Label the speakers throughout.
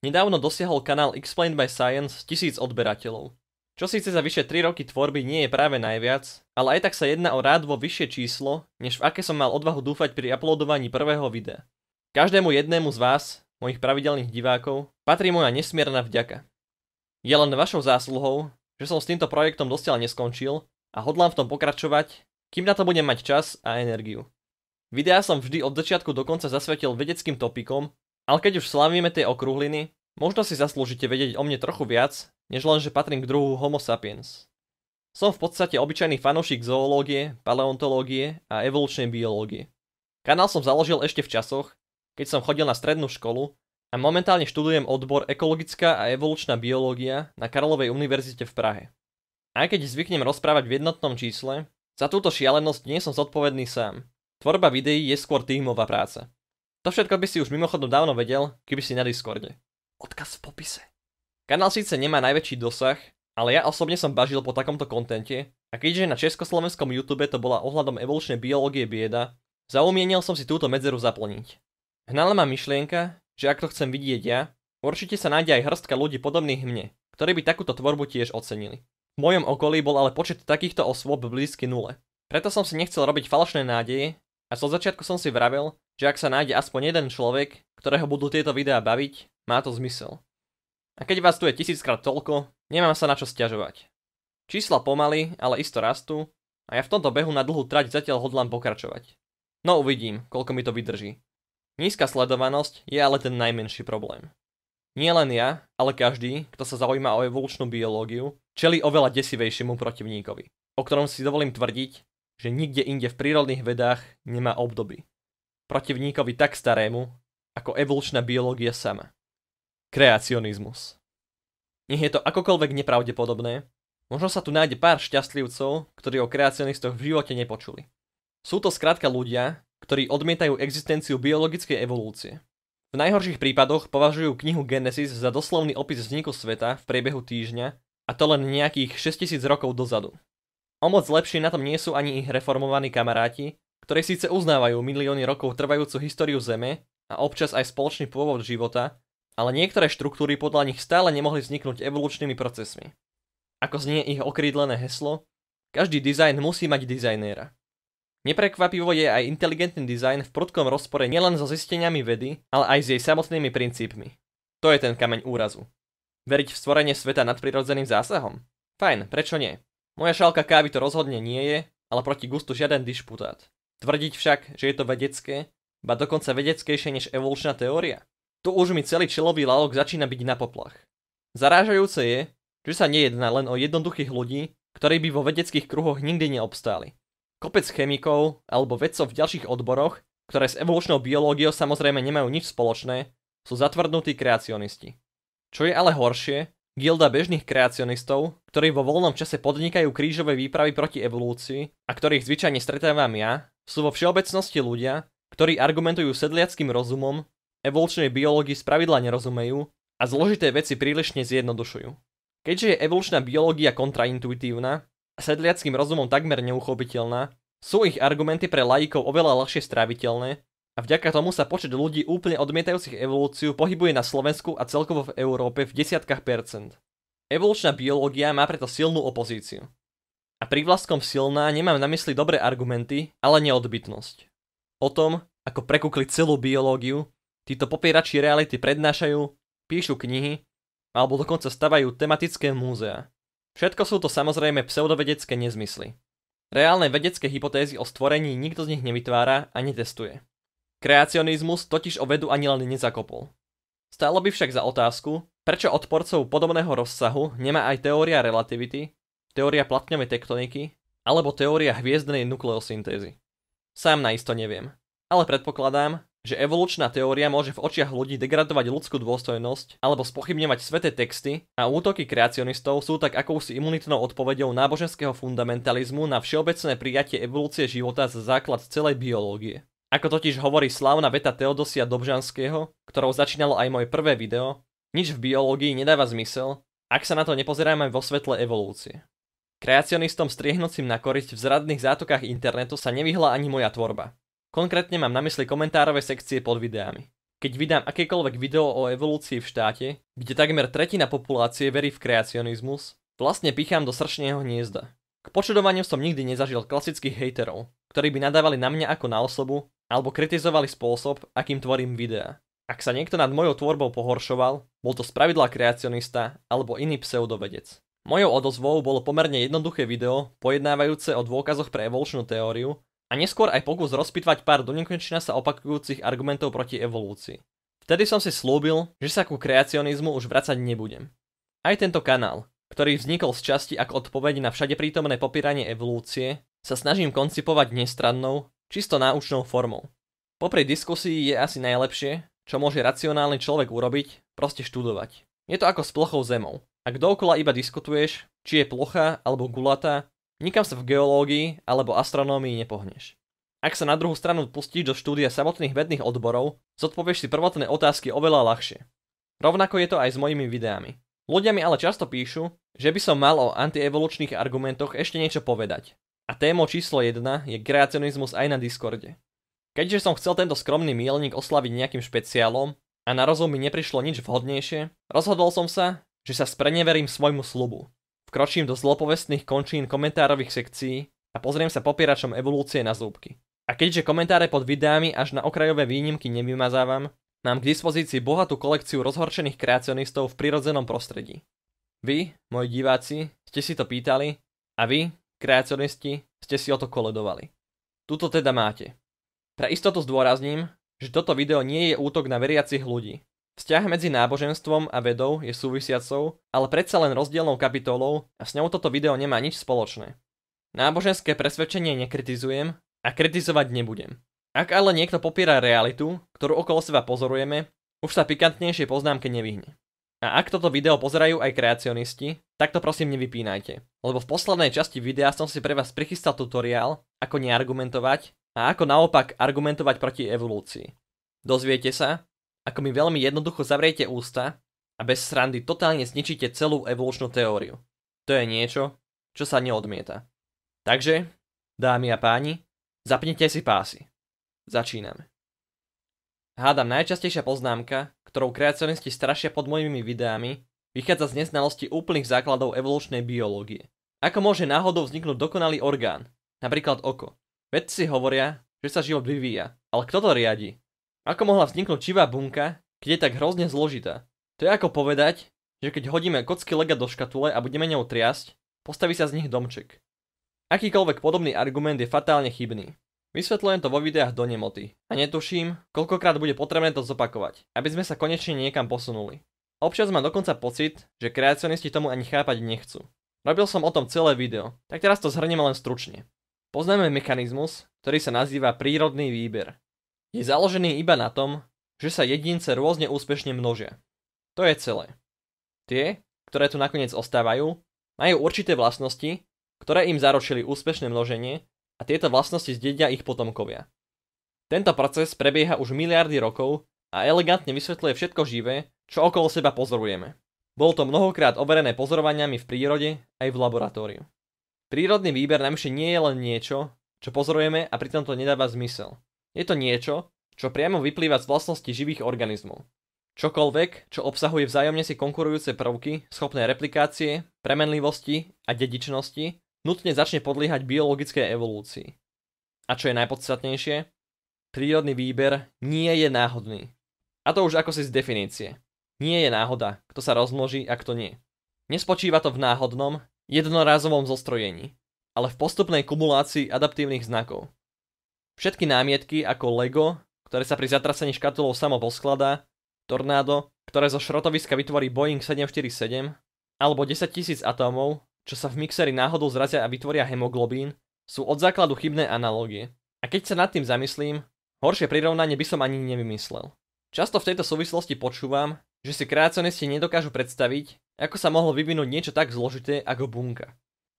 Speaker 1: Nedávno dosiahol kanál Explained by Science 1000 odberateľov. Čo síce za vyše 3 roky tvorby nie je práve najviac, ale aj tak sa jedná o vo vyššie číslo, než v aké som mal odvahu dúfať pri uploadovaní prvého videa. Každému jednému z vás, mojich pravidelných divákov, patrí moja nesmierna vďaka. Je len vašou zásluhou, že som s týmto projektom dosiaľ neskončil a hodlám v tom pokračovať, kým na to budem mať čas a energiu. Videá som vždy od začiatku do konca zasvetil vedeckým topikom ale keď už slavíme tie okrúhliny, možno si zaslúžite vedieť o mne trochu viac, než len, že patrím k druhu Homo sapiens. Som v podstate obyčajný fanúšik zoológie, paleontológie a evolučnej biológie. Kanál som založil ešte v časoch, keď som chodil na strednú školu a momentálne študujem odbor ekologická a evolučná biológia na Karlovej univerzite v Prahe. Aj keď zvyknem rozprávať v jednotnom čísle, za túto šialenosť nie som zodpovedný sám. Tvorba videí je skôr tímová práca. To všetko by si už mimochodom dávno vedel, keby si na Discorde. Odkaz v popise. Kanál síce nemá najväčší dosah, ale ja osobne som bažil po takomto kontente a keďže na československom YouTube to bola ohľadom evolučnej biológie bieda, zaumienil som si túto medzeru zaplniť. Hnala ma myšlienka, že ak to chcem vidieť ja, určite sa nájde aj hrstka ľudí podobných mne, ktorí by takúto tvorbu tiež ocenili. V mojom okolí bol ale počet takýchto osôb blízky nule. Preto som si nechcel robiť falošné nádeje a zo začiatku som si vravel, že ak sa nájde aspoň jeden človek, ktorého budú tieto videá baviť, má to zmysel. A keď vás tu je tisíckrát toľko, nemám sa na čo stiažovať. Čísla pomaly, ale isto rastú a ja v tomto behu na dlhú trať zatiaľ hodlám pokračovať. No uvidím, koľko mi to vydrží. Nízka sledovanosť je ale ten najmenší problém. Nie len ja, ale každý, kto sa zaujíma o evolučnú biológiu, čeli oveľa desivejšiemu protivníkovi, o ktorom si dovolím tvrdiť, že nikde inde v prírodných vedách nemá obdoby protivníkovi tak starému, ako evolučná biológia sama. Kreacionizmus. Nech je to akokoľvek nepravdepodobné, možno sa tu nájde pár šťastlivcov, ktorí o kreacionistoch v živote nepočuli. Sú to skrátka ľudia, ktorí odmietajú existenciu biologickej evolúcie. V najhorších prípadoch považujú knihu Genesis za doslovný opis vzniku sveta v priebehu týždňa a to len nejakých 6000 rokov dozadu. O moc lepšie na tom nie sú ani ich reformovaní kamaráti, ktoré síce uznávajú milióny rokov trvajúcu históriu Zeme a občas aj spoločný pôvod života, ale niektoré štruktúry podľa nich stále nemohli vzniknúť evolučnými procesmi. Ako znie ich okrídlené heslo, každý dizajn musí mať dizajnéra. Neprekvapivo je aj inteligentný dizajn v prudkom rozpore nielen so zisteniami vedy, ale aj s jej samotnými princípmi. To je ten kameň úrazu. Veriť v stvorenie sveta nad prirodzeným zásahom? Fajn, prečo nie? Moja šálka kávy to rozhodne nie je, ale proti gustu žiaden dišputát. Tvrdiť však, že je to vedecké, ba dokonca vedeckejšie než evolučná teória. Tu už mi celý čelový lalok začína byť na poplach. Zarážajúce je, že sa nejedná len o jednoduchých ľudí, ktorí by vo vedeckých kruhoch nikdy neobstáli. Kopec chemikov alebo vedcov v ďalších odboroch, ktoré s evolučnou biológiou samozrejme nemajú nič spoločné, sú zatvrdnutí kreacionisti. Čo je ale horšie, gilda bežných kreacionistov, ktorí vo voľnom čase podnikajú krížové výpravy proti evolúcii a ktorých zvyčajne stretávam ja, sú vo všeobecnosti ľudia, ktorí argumentujú sedliackým rozumom, evolučnej biológii spravidla nerozumejú a zložité veci príliš zjednodušujú. Keďže je evolučná biológia kontraintuitívna a sedliackým rozumom takmer neuchopiteľná, sú ich argumenty pre laikov oveľa ľahšie stráviteľné a vďaka tomu sa počet ľudí úplne odmietajúcich evolúciu pohybuje na Slovensku a celkovo v Európe v desiatkách percent. Evolučná biológia má preto silnú opozíciu. A prívlastkom silná nemám na mysli dobré argumenty, ale neodbytnosť. O tom, ako prekukli celú biológiu, títo popierači reality prednášajú, píšu knihy, alebo dokonca stavajú tematické múzea. Všetko sú to samozrejme pseudovedecké nezmysly. Reálne vedecké hypotézy o stvorení nikto z nich nevytvára a netestuje. Kreacionizmus totiž o vedu ani len nezakopol. Stálo by však za otázku, prečo odporcov podobného rozsahu nemá aj teória relativity, teória platňovej tektoniky alebo teória hviezdnej nukleosyntézy. Sám naisto neviem, ale predpokladám, že evolučná teória môže v očiach ľudí degradovať ľudskú dôstojnosť alebo spochybňovať sveté texty a útoky kreacionistov sú tak akousi imunitnou odpovedou náboženského fundamentalizmu na všeobecné prijatie evolúcie života za základ celej biológie. Ako totiž hovorí slávna veta Teodosia Dobžanského, ktorou začínalo aj moje prvé video, nič v biológii nedáva zmysel, ak sa na to nepozeráme vo svetle evolúcie. Kreacionistom striehnúcim na korisť v zradných zátokách internetu sa nevyhla ani moja tvorba. Konkrétne mám na mysli komentárové sekcie pod videami. Keď vydám akékoľvek video o evolúcii v štáte, kde takmer tretina populácie verí v kreacionizmus, vlastne pichám do sršného hniezda. K počudovaniu som nikdy nezažil klasických hejterov, ktorí by nadávali na mňa ako na osobu alebo kritizovali spôsob, akým tvorím videá. Ak sa niekto nad mojou tvorbou pohoršoval, bol to spravidla kreacionista alebo iný pseudovedec. Mojou odozvou bolo pomerne jednoduché video, pojednávajúce o dôkazoch pre evolučnú teóriu a neskôr aj pokus rozpitvať pár do sa opakujúcich argumentov proti evolúcii. Vtedy som si slúbil, že sa ku kreacionizmu už vracať nebudem. Aj tento kanál, ktorý vznikol z časti ako odpoveď na všade prítomné popíranie evolúcie, sa snažím koncipovať nestrannou, čisto náučnou formou. Popri diskusii je asi najlepšie, čo môže racionálny človek urobiť, proste študovať. Je to ako s plochou zemou. Ak dookola iba diskutuješ, či je plocha alebo gulata, nikam sa v geológii alebo astronómii nepohneš. Ak sa na druhú stranu pustíš do štúdia samotných vedných odborov, zodpovieš si prvotné otázky oveľa ľahšie. Rovnako je to aj s mojimi videami. Ľudia mi ale často píšu, že by som mal o antievolučných argumentoch ešte niečo povedať. A témo číslo 1 je kreacionizmus aj na Discorde. Keďže som chcel tento skromný mielník oslaviť nejakým špeciálom a na rozum mi neprišlo nič vhodnejšie, rozhodol som sa, že sa spreneverím svojmu slubu. Vkročím do zlopovestných končín komentárových sekcií a pozriem sa popieračom evolúcie na zúbky. A keďže komentáre pod videami až na okrajové výnimky nevymazávam, mám k dispozícii bohatú kolekciu rozhorčených kreacionistov v prirodzenom prostredí. Vy, moji diváci, ste si to pýtali a vy, kreacionisti, ste si o to koledovali. Tuto teda máte. Pre istotu zdôrazním, že toto video nie je útok na veriacich ľudí. Vzťah medzi náboženstvom a vedou je súvisiacou, ale predsa len rozdielnou kapitolou a s ňou toto video nemá nič spoločné. Náboženské presvedčenie nekritizujem a kritizovať nebudem. Ak ale niekto popiera realitu, ktorú okolo seba pozorujeme, už sa pikantnejšie poznámke nevyhne. A ak toto video pozerajú aj kreacionisti, tak to prosím nevypínajte, lebo v poslednej časti videa som si pre vás prichystal tutoriál, ako neargumentovať a ako naopak argumentovať proti evolúcii. Dozviete sa, ako mi veľmi jednoducho zavriete ústa a bez srandy totálne zničíte celú evolučnú teóriu. To je niečo, čo sa neodmieta. Takže, dámy a páni, zapnite si pásy. Začíname. Hádam, najčastejšia poznámka, ktorou kreacionisti strašia pod mojimi videami, vychádza z neznalosti úplných základov evolučnej biológie. Ako môže náhodou vzniknúť dokonalý orgán, napríklad oko? Vedci hovoria, že sa život vyvíja, ale kto to riadi? Ako mohla vzniknúť čivá bunka, keď je tak hrozne zložitá? To je ako povedať, že keď hodíme kocky lega do škatule a budeme ňou triasť, postaví sa z nich domček. Akýkoľvek podobný argument je fatálne chybný. Vysvetľujem to vo videách do nemoty a netuším, koľkokrát bude potrebné to zopakovať, aby sme sa konečne niekam posunuli. Občas mám dokonca pocit, že kreacionisti tomu ani chápať nechcú. Robil som o tom celé video, tak teraz to zhrnieme len stručne. Poznáme mechanizmus, ktorý sa nazýva prírodný výber je založený iba na tom, že sa jedince rôzne úspešne množia. To je celé. Tie, ktoré tu nakoniec ostávajú, majú určité vlastnosti, ktoré im zaručili úspešné množenie a tieto vlastnosti zdedia ich potomkovia. Tento proces prebieha už miliardy rokov a elegantne vysvetľuje všetko živé, čo okolo seba pozorujeme. Bolo to mnohokrát overené pozorovaniami v prírode aj v laboratóriu. Prírodný výber namši nie je len niečo, čo pozorujeme a pritom to nedáva zmysel. Je to niečo, čo priamo vyplýva z vlastnosti živých organizmov. Čokoľvek, čo obsahuje vzájomne si konkurujúce prvky, schopné replikácie, premenlivosti a dedičnosti, nutne začne podliehať biologickej evolúcii. A čo je najpodstatnejšie? Prírodný výber nie je náhodný. A to už ako si z definície. Nie je náhoda, kto sa rozmnoží a kto nie. Nespočíva to v náhodnom, jednorázovom zostrojení, ale v postupnej kumulácii adaptívnych znakov. Všetky námietky ako Lego, ktoré sa pri zatrasení škatulou samo poskladá, Tornádo, ktoré zo šrotoviska vytvorí Boeing 747, alebo 10 tisíc atómov, čo sa v mixeri náhodou zrazia a vytvoria hemoglobín, sú od základu chybné analógie. A keď sa nad tým zamyslím, horšie prirovnanie by som ani nevymyslel. Často v tejto súvislosti počúvam, že si kreacionisti nedokážu predstaviť, ako sa mohlo vyvinúť niečo tak zložité ako bunka.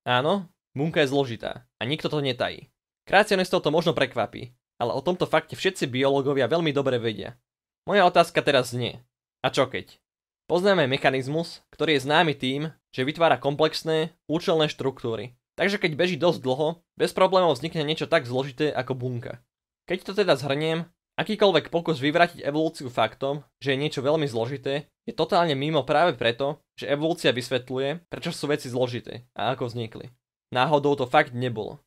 Speaker 1: Áno, bunka je zložitá a nikto to netají. Kreacionistov to možno prekvapí, ale o tomto fakte všetci biológovia veľmi dobre vedia. Moja otázka teraz znie. A čo keď? Poznáme mechanizmus, ktorý je známy tým, že vytvára komplexné, účelné štruktúry. Takže keď beží dosť dlho, bez problémov vznikne niečo tak zložité ako bunka. Keď to teda zhrniem, akýkoľvek pokus vyvrátiť evolúciu faktom, že je niečo veľmi zložité, je totálne mimo práve preto, že evolúcia vysvetľuje, prečo sú veci zložité a ako vznikli. Náhodou to fakt nebolo.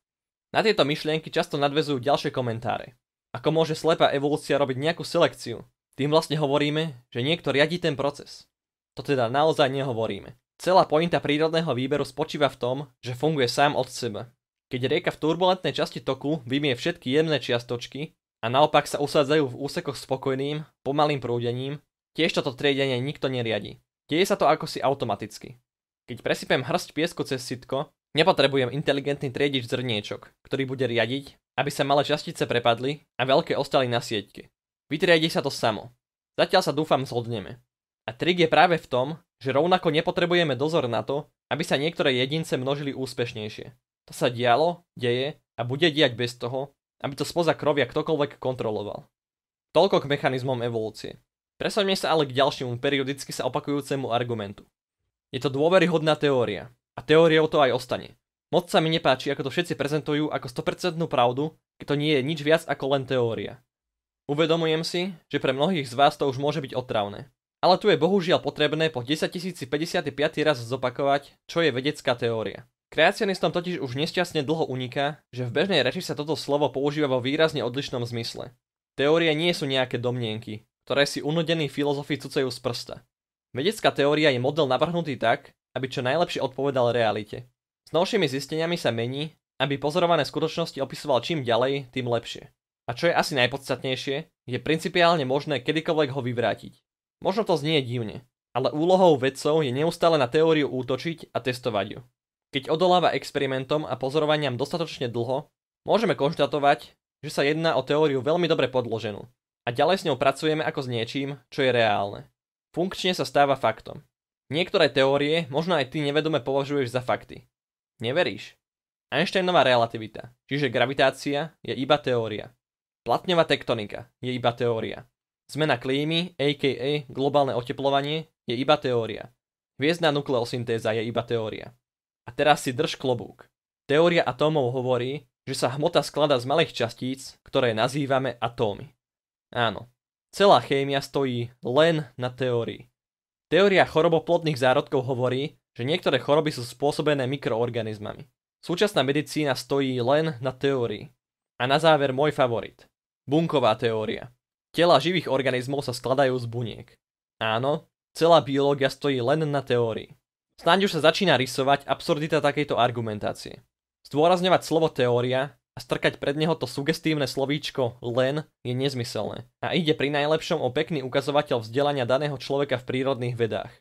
Speaker 1: Na tieto myšlienky často nadvezujú ďalšie komentáre. Ako môže slepá evolúcia robiť nejakú selekciu? Tým vlastne hovoríme, že niekto riadi ten proces. To teda naozaj nehovoríme. Celá pointa prírodného výberu spočíva v tom, že funguje sám od seba. Keď rieka v turbulentnej časti toku vymie všetky jemné čiastočky a naopak sa usádzajú v úsekoch spokojným, pomalým prúdením, tiež toto triedenie nikto neriadi. Deje sa to akosi automaticky. Keď presypem hrst piesku cez sitko, Nepotrebujem inteligentný triedič zrniečok, ktorý bude riadiť, aby sa malé častice prepadli a veľké ostali na sieťke. Vytriedi sa to samo. Zatiaľ sa dúfam zhodneme. A trik je práve v tom, že rovnako nepotrebujeme dozor na to, aby sa niektoré jedince množili úspešnejšie. To sa dialo, deje a bude diať bez toho, aby to spoza krovia ktokoľvek kontroloval. Toľko k mechanizmom evolúcie. Presoňme sa ale k ďalšiemu periodicky sa opakujúcemu argumentu. Je to dôveryhodná teória, a teóriou to aj ostane. Moc sa mi nepáči, ako to všetci prezentujú ako 100% pravdu, keď to nie je nič viac ako len teória. Uvedomujem si, že pre mnohých z vás to už môže byť otravné. Ale tu je bohužiaľ potrebné po 10055 raz zopakovať, čo je vedecká teória. Kreacionistom totiž už nešťastne dlho uniká, že v bežnej reči sa toto slovo používa vo výrazne odlišnom zmysle. Teórie nie sú nejaké domnienky, ktoré si unodení filozofi cucajú z prsta. Vedecká teória je model navrhnutý tak, aby čo najlepšie odpovedal realite. S novšími zisteniami sa mení, aby pozorované skutočnosti opisoval čím ďalej, tým lepšie. A čo je asi najpodstatnejšie, je principiálne možné kedykoľvek ho vyvrátiť. Možno to znie divne, ale úlohou vedcov je neustále na teóriu útočiť a testovať ju. Keď odoláva experimentom a pozorovaniam dostatočne dlho, môžeme konštatovať, že sa jedná o teóriu veľmi dobre podloženú a ďalej s ňou pracujeme ako s niečím, čo je reálne. Funkčne sa stáva faktom. Niektoré teórie možno aj ty nevedome považuješ za fakty. Neveríš? Einsteinová relativita, čiže gravitácia, je iba teória. Platňová tektonika je iba teória. Zmena klímy, aka globálne oteplovanie, je iba teória. Hviezdná nukleosyntéza je iba teória. A teraz si drž klobúk. Teória atómov hovorí, že sa hmota skladá z malých častíc, ktoré nazývame atómy. Áno, celá chémia stojí len na teórii. Teória choroboplodných zárodkov hovorí, že niektoré choroby sú spôsobené mikroorganizmami. Súčasná medicína stojí len na teórii. A na záver môj favorit. Bunková teória. Tela živých organizmov sa skladajú z buniek. Áno, celá biológia stojí len na teórii. Snáď už sa začína rysovať absurdita takejto argumentácie. Zdôrazňovať slovo teória a strkať pred neho to sugestívne slovíčko len je nezmyselné a ide pri najlepšom o pekný ukazovateľ vzdelania daného človeka v prírodných vedách.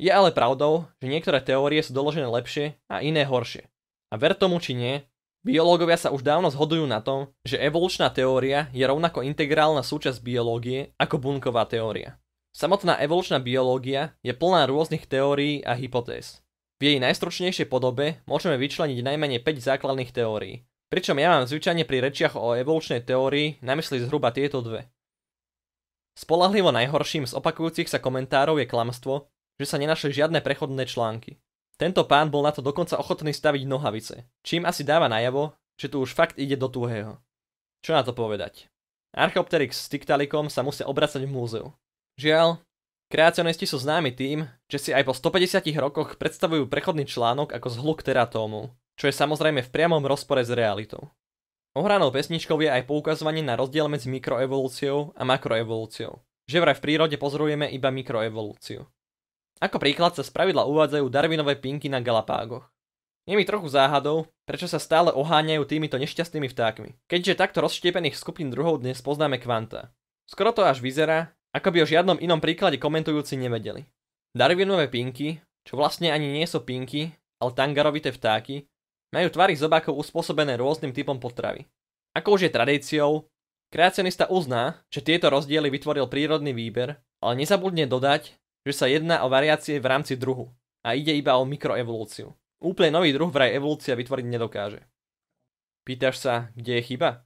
Speaker 1: Je ale pravdou, že niektoré teórie sú doložené lepšie a iné horšie. A ver tomu či nie, biológovia sa už dávno zhodujú na tom, že evolučná teória je rovnako integrálna súčasť biológie ako bunková teória. Samotná evolučná biológia je plná rôznych teórií a hypotéz. V jej najstručnejšej podobe môžeme vyčleniť najmenej 5 základných teórií, Pričom ja mám zvyčajne pri rečiach o evolučnej teórii na mysli zhruba tieto dve. Spolahlivo najhorším z opakujúcich sa komentárov je klamstvo, že sa nenašli žiadne prechodné články. Tento pán bol na to dokonca ochotný staviť nohavice, čím asi dáva najavo, že tu už fakt ide do tuhého. Čo na to povedať? Archeopteryx s Tiktalikom sa musia obracať v múzeu. Žiaľ, kreacionisti sú známi tým, že si aj po 150 rokoch predstavujú prechodný článok ako zhluk teratómu čo je samozrejme v priamom rozpore s realitou. Ohranou pesničkou je aj poukazovanie na rozdiel medzi mikroevolúciou a makroevolúciou, že vraj v prírode pozorujeme iba mikroevolúciu. Ako príklad sa spravidla uvádzajú Darwinové pinky na Galapágoch. Je mi trochu záhadou, prečo sa stále oháňajú týmito nešťastnými vtákmi, keďže takto rozštiepených skupín druhov dnes poznáme kvanta. Skoro to až vyzerá, ako by o žiadnom inom príklade komentujúci nevedeli. Darwinové pinky, čo vlastne ani nie sú pinky, ale tangarovité vtáky, majú tvary zobákov uspôsobené rôznym typom potravy. Ako už je tradíciou, kreacionista uzná, že tieto rozdiely vytvoril prírodný výber, ale nezabudne dodať, že sa jedná o variácie v rámci druhu a ide iba o mikroevolúciu. Úplne nový druh vraj evolúcia vytvoriť nedokáže. Pýtaš sa, kde je chyba?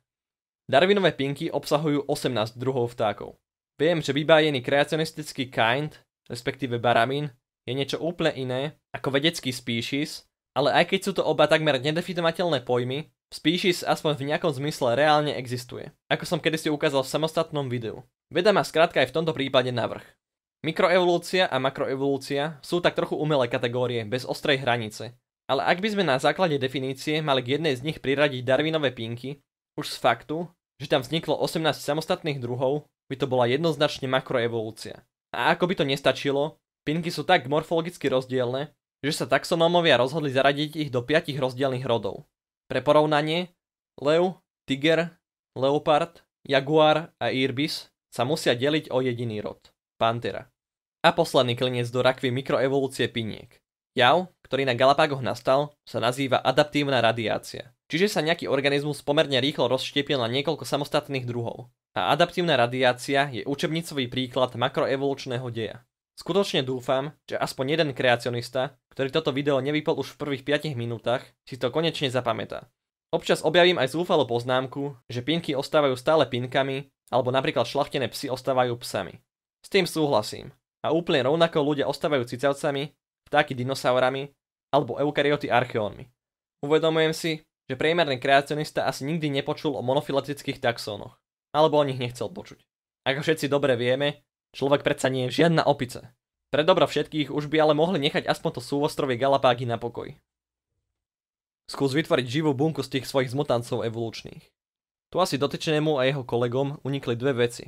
Speaker 1: Darwinové pinky obsahujú 18 druhov vtákov. Viem, že vybájený kreacionistický kind, respektíve baramín, je niečo úplne iné ako vedecký species, ale aj keď sú to oba takmer nedefinovateľné pojmy, species aspoň v nejakom zmysle reálne existuje, ako som kedysi ukázal v samostatnom videu. Veda má skrátka aj v tomto prípade navrh. Mikroevolúcia a makroevolúcia sú tak trochu umelé kategórie, bez ostrej hranice. Ale ak by sme na základe definície mali k jednej z nich priradiť Darwinové pinky, už z faktu, že tam vzniklo 18 samostatných druhov, by to bola jednoznačne makroevolúcia. A ako by to nestačilo, pinky sú tak morfologicky rozdielne, že sa taxonómovia rozhodli zaradiť ich do piatich rozdielných rodov. Pre porovnanie, lev, tiger, leopard, jaguár a irbis sa musia deliť o jediný rod, pantera. A posledný klinec do rakvy mikroevolúcie piniek. Jav, ktorý na Galapagoch nastal, sa nazýva adaptívna radiácia. Čiže sa nejaký organizmus pomerne rýchlo rozštiepil na niekoľko samostatných druhov. A adaptívna radiácia je učebnicový príklad makroevolučného deja. Skutočne dúfam, že aspoň jeden kreacionista, ktorý toto video nevypol už v prvých 5 minútach, si to konečne zapamätá. Občas objavím aj zúfalú poznámku, že pinky ostávajú stále pinkami, alebo napríklad šlachtené psy ostávajú psami. S tým súhlasím. A úplne rovnako ľudia ostávajú cicavcami, vtáky dinosaurami, alebo eukarioty archeónmi. Uvedomujem si, že priemerný kreacionista asi nikdy nepočul o monofiletických taxónoch, alebo o nich nechcel počuť. Ako všetci dobre vieme, Človek predsa nie je žiadna opice. Pre dobra všetkých už by ale mohli nechať aspoň to súostrovie Galapágy na pokoj. Skús vytvoriť živú bunku z tých svojich zmotancov evolučných. Tu asi dotyčenému a jeho kolegom unikli dve veci.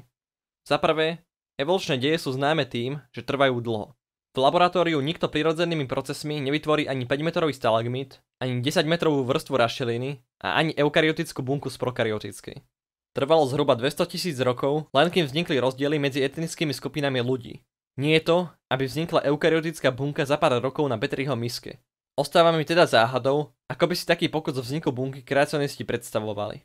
Speaker 1: Za prvé, evolučné deje sú známe tým, že trvajú dlho. V laboratóriu nikto prirodzenými procesmi nevytvorí ani 5-metrový stalagmit, ani 10-metrovú vrstvu rašeliny a ani eukariotickú bunku z prokariotickej. Trvalo zhruba 200 tisíc rokov, len kým vznikli rozdiely medzi etnickými skupinami ľudí. Nie je to, aby vznikla eukaryotická bunka za pár rokov na Petriho miske. Ostáva mi teda záhadou, ako by si taký pokus vzniku bunky kreacionisti predstavovali.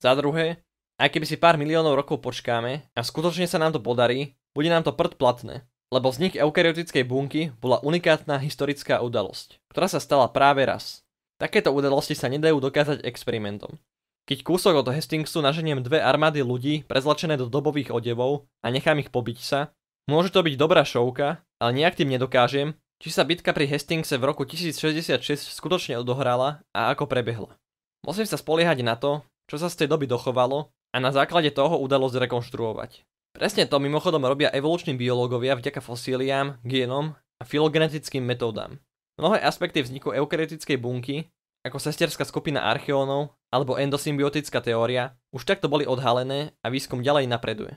Speaker 1: Za druhé, aj keby si pár miliónov rokov počkáme a skutočne sa nám to podarí, bude nám to prd platné, lebo vznik eukaryotickej bunky bola unikátna historická udalosť, ktorá sa stala práve raz. Takéto udalosti sa nedajú dokázať experimentom. Keď kúsok od Hastingsu naženiem dve armády ľudí prezlačené do dobových odevov a nechám ich pobiť sa, môže to byť dobrá šovka, ale nejak tým nedokážem, či sa bitka pri Hastingse v roku 1066 skutočne odohrala a ako prebehla. Musím sa spoliehať na to, čo sa z tej doby dochovalo a na základe toho udalo zrekonštruovať. Presne to mimochodom robia evoluční biológovia vďaka fosíliám, génom a filogenetickým metódam. Mnohé aspekty vzniku eukaryotickej bunky ako sesterská skupina archeónov alebo endosymbiotická teória, už takto boli odhalené a výskum ďalej napreduje.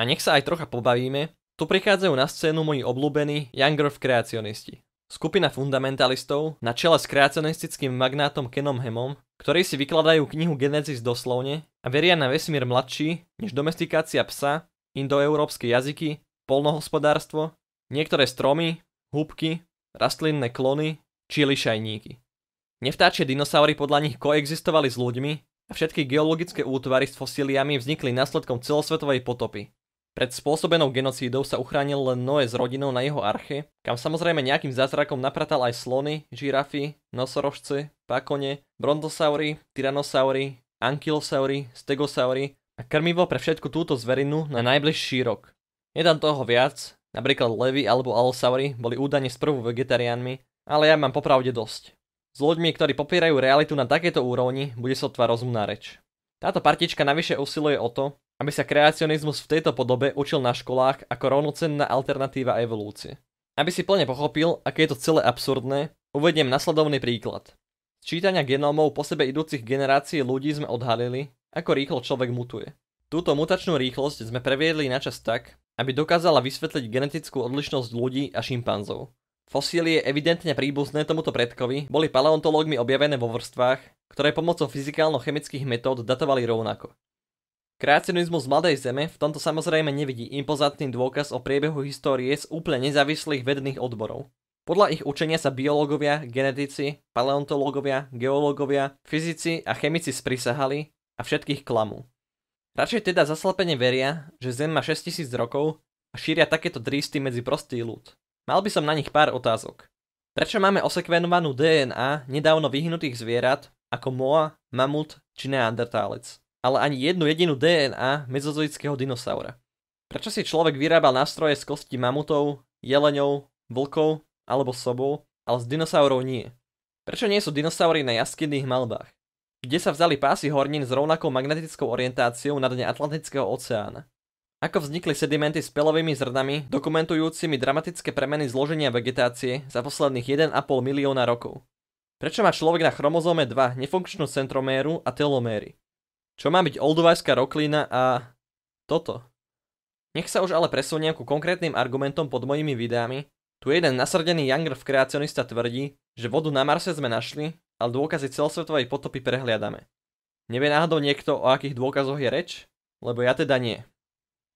Speaker 1: A nech sa aj trocha pobavíme, tu prichádzajú na scénu moji obľúbení Youngrove kreacionisti. Skupina fundamentalistov na čele s kreacionistickým magnátom Kenom Hemom, ktorí si vykladajú knihu Genesis doslovne a veria na vesmír mladší než domestikácia psa, indoeurópske jazyky, polnohospodárstvo, niektoré stromy, húbky, rastlinné klony či lišajníky. Nevtáčie dinosaury podľa nich koexistovali s ľuďmi a všetky geologické útvary s fosíliami vznikli následkom celosvetovej potopy. Pred spôsobenou genocídou sa uchránil len Noé s rodinou na jeho arche, kam samozrejme nejakým zázrakom napratal aj slony, žirafy, nosorožce, pakone, brontosaury, tyranosaury, ankylosaury, stegosaury a krmivo pre všetku túto zverinu na najbližší rok. Nedám toho viac, napríklad levy alebo alosaury boli údajne sprvu vegetariánmi, ale ja mám popravde dosť. S ľuďmi, ktorí popierajú realitu na takéto úrovni, bude sotva rozumná reč. Táto partička navyše usiluje o to, aby sa kreacionizmus v tejto podobe učil na školách ako rovnocenná alternatíva evolúcie. Aby si plne pochopil, aké je to celé absurdné, uvediem nasledovný príklad. Z čítania genómov po sebe idúcich generácií ľudí sme odhalili, ako rýchlo človek mutuje. Túto mutačnú rýchlosť sme previedli načas tak, aby dokázala vysvetliť genetickú odlišnosť ľudí a šimpanzov. Fosílie evidentne príbuzné tomuto predkovi boli paleontológmi objavené vo vrstvách, ktoré pomocou fyzikálno-chemických metód datovali rovnako. Kreacionizmus mladej zeme v tomto samozrejme nevidí impozantný dôkaz o priebehu histórie z úplne nezávislých vedných odborov. Podľa ich učenia sa biológovia, genetici, paleontológovia, geológovia, fyzici a chemici sprisahali a všetkých klamú. Radšej teda zaslepene veria, že Zem má 6000 rokov a šíria takéto drísty medzi prostý ľud. Mal by som na nich pár otázok. Prečo máme osekvenovanú DNA nedávno vyhnutých zvierat ako moa, mamut či neandertálec, ale ani jednu jedinú DNA mezozoického dinosaura? Prečo si človek vyrábal nástroje z kosti mamutov, jeleňov, vlkov alebo sobou, ale s dinosaurov nie? Prečo nie sú dinosaury na jaskinných malbách? Kde sa vzali pásy hornín s rovnakou magnetickou orientáciou na dne Atlantického oceána? Ako vznikli sedimenty s pelovými zrnami, dokumentujúcimi dramatické premeny zloženia vegetácie za posledných 1,5 milióna rokov? Prečo má človek na chromozóme 2 nefunkčnú centroméru a teloméry? Čo má byť oldovajská roklina a... toto? Nech sa už ale presuniem ku konkrétnym argumentom pod mojimi videami. Tu jeden nasrdený Youngrv kreacionista tvrdí, že vodu na Marse sme našli, ale dôkazy celosvetovej potopy prehliadame. Nevie náhodou niekto, o akých dôkazoch je reč? Lebo ja teda nie.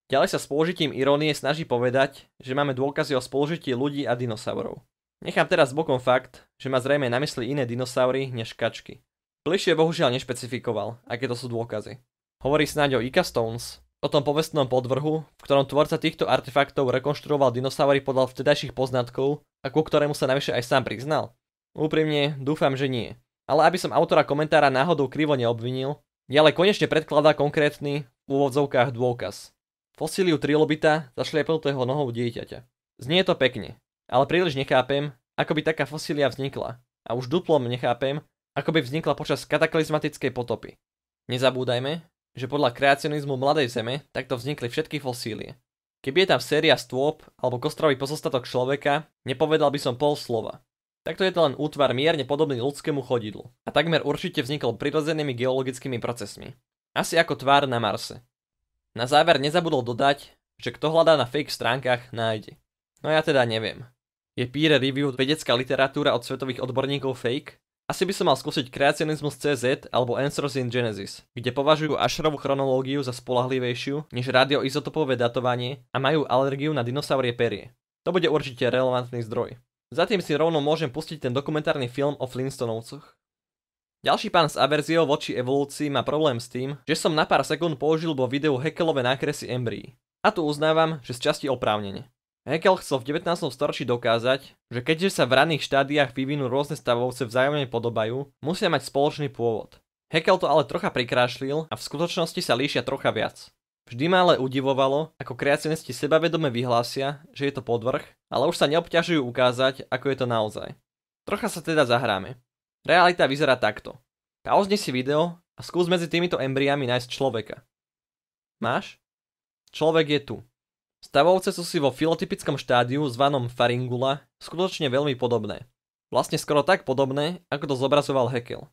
Speaker 1: Ďalej sa s použitím irónie snaží povedať, že máme dôkazy o spoložití ľudí a dinosaurov. Nechám teraz bokom fakt, že má zrejme na mysli iné dinosaury než kačky. Bližšie bohužiaľ nešpecifikoval, aké to sú dôkazy. Hovorí snáď o Ica Stones, o tom povestnom podvrhu, v ktorom tvorca týchto artefaktov rekonštruoval dinosaury podľa vtedajších poznatkov a ku ktorému sa navyše aj sám priznal. Úprimne, dúfam, že nie. Ale aby som autora komentára náhodou krivo neobvinil, ďalej konečne predkladá konkrétny, v úvodzovkách dôkaz. Fosíliu trilobita zašliapnutého nohou dieťaťa. Znie to pekne, ale príliš nechápem, ako by taká fosília vznikla. A už duplom nechápem, ako by vznikla počas kataklizmatickej potopy. Nezabúdajme, že podľa kreacionizmu mladej zeme takto vznikli všetky fosílie. Keby je tam séria stôp alebo kostravý pozostatok človeka, nepovedal by som pol slova. Takto je to len útvar mierne podobný ľudskému chodidlu a takmer určite vznikol prirodzenými geologickými procesmi. Asi ako tvár na Marse. Na záver nezabudol dodať, že kto hľadá na fake stránkach, nájde. No ja teda neviem. Je peer review vedecká literatúra od svetových odborníkov fake? Asi by som mal skúsiť kreacionizmus CZ alebo Answers in Genesis, kde považujú Asherovú chronológiu za spolahlivejšiu než radioizotopové datovanie a majú alergiu na dinosaurie perie. To bude určite relevantný zdroj. Zatým si rovno môžem pustiť ten dokumentárny film o Flintstonovcoch. Ďalší pán s averziou voči evolúcii má problém s tým, že som na pár sekúnd použil vo videu Hekelové nákresy embryí. A tu uznávam, že z časti oprávnene. Hekel chcel v 19. storočí dokázať, že keďže sa v raných štádiách vyvinú rôzne stavovce vzájomne podobajú, musia mať spoločný pôvod. Hekel to ale trocha prikrášlil a v skutočnosti sa líšia trocha viac. Vždy ma ale udivovalo, ako kreacionisti sebavedome vyhlásia, že je to podvrh, ale už sa neobťažujú ukázať, ako je to naozaj. Trocha sa teda zahráme. Realita vyzerá takto. Pauzni si video a skús medzi týmito embriami nájsť človeka. Máš? Človek je tu. Stavovce sú si vo filotypickom štádiu zvanom faringula skutočne veľmi podobné. Vlastne skoro tak podobné, ako to zobrazoval Hekel.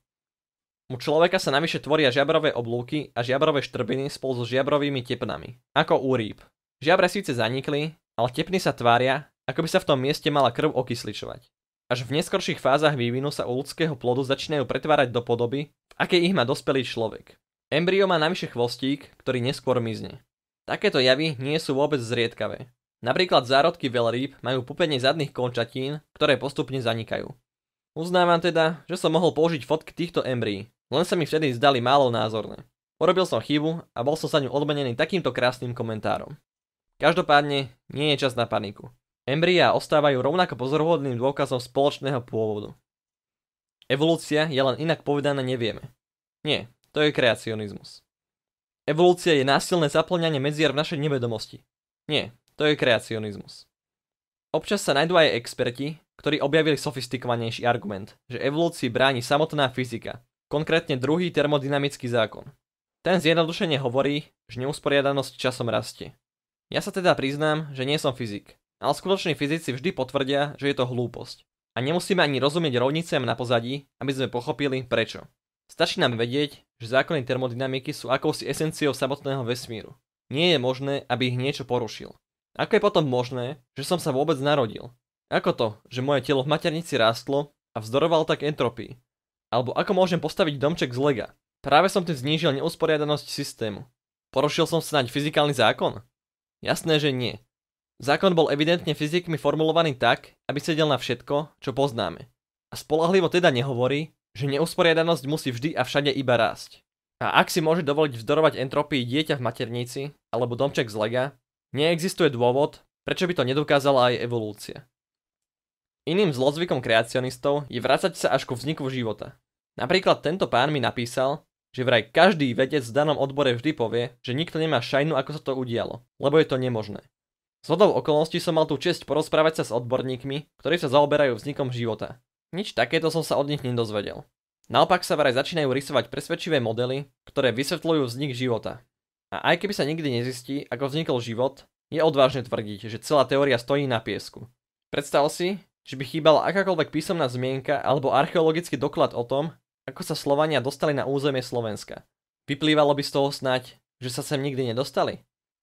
Speaker 1: U človeka sa navyše tvoria žiabrové oblúky a žiabrové štrbiny spolu so žiabrovými tepnami, ako u rýb. Žiabre síce zanikli, ale tepny sa tvária, ako by sa v tom mieste mala krv okysličovať. Až v neskorších fázach vývinu sa u ľudského plodu začínajú pretvárať do podoby, v akej ich má dospelý človek. Embryo má navyše chvostík, ktorý neskôr mizne. Takéto javy nie sú vôbec zriedkavé. Napríklad zárodky veľrýb majú pupenie zadných končatín, ktoré postupne zanikajú. Uznávam teda, že som mohol použiť fotky týchto embryí, len sa mi vtedy zdali málo názorné. Porobil som chybu a bol som sa ňu odmenený takýmto krásnym komentárom. Každopádne, nie je čas na paniku. Embriá ostávajú rovnako pozoruhodným dôkazom spoločného pôvodu. Evolúcia je len inak povedané nevieme. Nie, to je kreacionizmus. Evolúcia je násilné zaplňanie medzier v našej nevedomosti. Nie, to je kreacionizmus. Občas sa najdú aj experti, ktorí objavili sofistikovanejší argument, že evolúcii bráni samotná fyzika, konkrétne druhý termodynamický zákon. Ten zjednodušene hovorí, že neusporiadanosť časom rastie. Ja sa teda priznám, že nie som fyzik, ale skutoční fyzici vždy potvrdia, že je to hlúposť. A nemusíme ani rozumieť rovniciam na pozadí, aby sme pochopili prečo. Stačí nám vedieť, že zákony termodynamiky sú akousi esenciou samotného vesmíru. Nie je možné, aby ich niečo porušil. Ako je potom možné, že som sa vôbec narodil? Ako to, že moje telo v maternici rástlo a vzdoroval tak entropii? Alebo ako môžem postaviť domček z lega? Práve som tým znížil neusporiadanosť systému. Porušil som snáď fyzikálny zákon? Jasné, že nie. Zákon bol evidentne fyzikmi formulovaný tak, aby sedel na všetko, čo poznáme. A spolahlivo teda nehovorí, že neusporiadanosť musí vždy a všade iba rásť. A ak si môže dovoliť vzdorovať entropii dieťa v maternici alebo domček z lega, neexistuje dôvod, prečo by to nedokázala aj evolúcia. Iným zlozvykom kreacionistov je vracať sa až ku vzniku života. Napríklad tento pán mi napísal, že vraj každý vedec v danom odbore vždy povie, že nikto nemá šajnu, ako sa to udialo, lebo je to nemožné hodou okolností som mal tú čest porozprávať sa s odborníkmi, ktorí sa zaoberajú vznikom života. Nič takéto som sa od nich nedozvedel. Naopak sa vraj začínajú rysovať presvedčivé modely, ktoré vysvetľujú vznik života. A aj keby sa nikdy nezistí, ako vznikol život, je odvážne tvrdiť, že celá teória stojí na piesku. Predstav si, že by chýbala akákoľvek písomná zmienka alebo archeologický doklad o tom, ako sa Slovania dostali na územie Slovenska. Vyplývalo by z toho snať, že sa sem nikdy nedostali?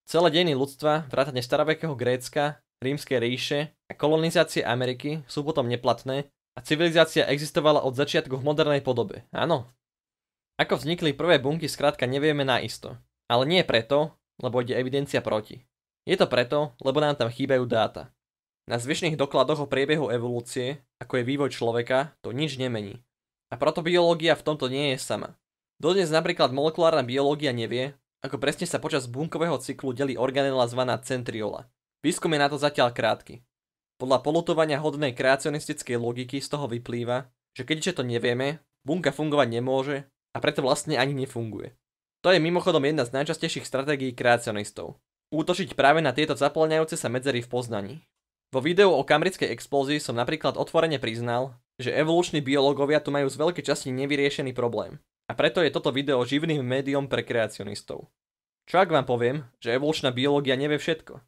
Speaker 1: Celé dejiny ľudstva, vrátane starovekého Grécka, rímskej ríše a kolonizácie Ameriky sú potom neplatné a civilizácia existovala od začiatku v modernej podobe, áno? Ako vznikli prvé bunky skrátka nevieme naisto. Ale nie preto, lebo ide evidencia proti. Je to preto, lebo nám tam chýbajú dáta. Na zvyšných dokladoch o priebehu evolúcie, ako je vývoj človeka, to nič nemení. A proto biológia v tomto nie je sama. Dodnes napríklad molekulárna biológia nevie, ako presne sa počas bunkového cyklu delí organela zvaná centriola. Výskum je na to zatiaľ krátky. Podľa polutovania hodnej kreacionistickej logiky z toho vyplýva, že keďže to nevieme, bunka fungovať nemôže a preto vlastne ani nefunguje. To je mimochodom jedna z najčastejších stratégií kreacionistov. Útočiť práve na tieto zaplňajúce sa medzery v poznaní. Vo videu o kamrickej explózii som napríklad otvorene priznal, že evoluční biológovia tu majú z veľkej časti nevyriešený problém. A preto je toto video živným médium pre kreacionistov. Čo ak vám poviem, že evolučná biológia nevie všetko?